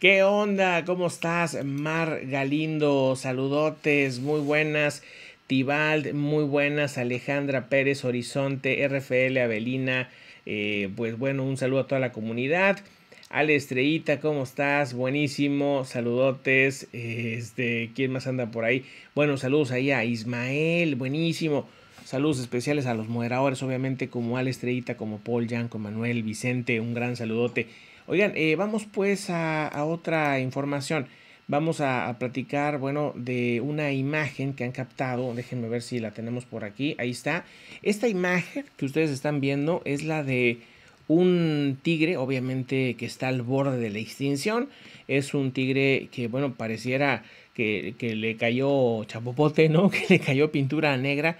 ¿Qué onda? ¿Cómo estás? Mar Galindo, saludotes, muy buenas. Tibald, muy buenas. Alejandra Pérez, Horizonte, RFL, Avelina. Eh, pues bueno, un saludo a toda la comunidad. Ale Estrellita, ¿cómo estás? Buenísimo, saludotes. Este, ¿quién más anda por ahí? Bueno, saludos ahí a Ismael, buenísimo. Saludos especiales a los moderadores, obviamente, como Ale Estrellita, como Paul, Jan, como Manuel, Vicente, un gran saludote. Oigan, eh, vamos pues a, otra información. Vamos a, platicar, bueno, de una imagen que han captado. Déjenme ver si la tenemos por aquí. Ahí está. Esta imagen que ustedes están viendo es la de un tigre, obviamente, que está al borde de la extinción. Es un tigre que, bueno, pareciera que, que le cayó chapopote, ¿no? Que le cayó pintura negra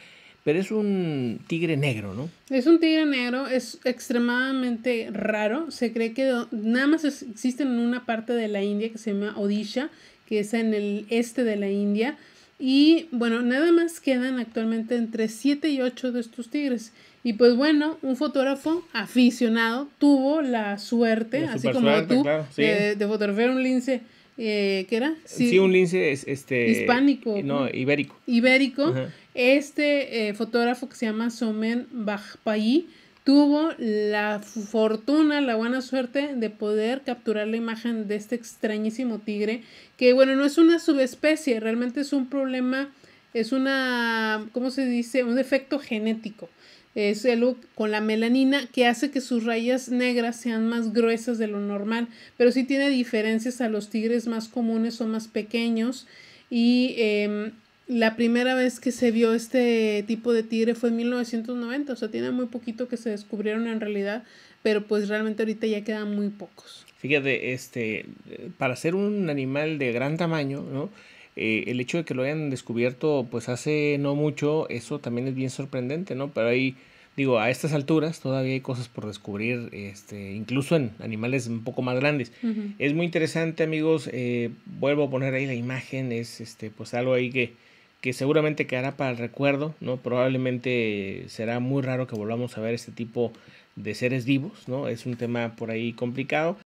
pero es un tigre negro, ¿no? Es un tigre negro, es extremadamente raro. Se cree que nada más existen en una parte de la India que se llama Odisha, que es en el este de la India. Y bueno, nada más quedan actualmente entre 7 y 8 de estos tigres. Y pues bueno, un fotógrafo aficionado tuvo la suerte, así como tú, de, de fotografiar un lince eh, ¿qué era? Sí, un lince este, hispánico. No, ibérico. Ibérico. Este eh, fotógrafo que se llama Somen Bajpayí tuvo la fortuna, la buena suerte de poder capturar la imagen de este extrañísimo tigre, que bueno, no es una subespecie, realmente es un problema, es una, ¿cómo se dice? Un defecto genético es algo con la melanina que hace que sus rayas negras sean más gruesas de lo normal, pero sí tiene diferencias a los tigres más comunes o más pequeños. Y em, la primera vez que se vio este tipo de tigre fue en 1990, o sea, tiene muy poquito que se descubrieron en realidad, pero pues realmente ahorita ya quedan muy pocos. Fíjate, este, para ser un animal de gran tamaño, ¿no? Eh, el hecho de que lo hayan descubierto pues hace no mucho, eso también es bien sorprendente, ¿no? Pero ahí, digo, a estas alturas todavía hay cosas por descubrir, este, incluso en animales un poco más grandes. Es muy interesante, amigos, eh, vuelvo a poner ahí la imagen, es este, pues algo ahí que, que seguramente quedará para el recuerdo, ¿no? Probablemente será muy raro que volvamos a ver este tipo de seres vivos, ¿no? Es un tema por ahí complicado.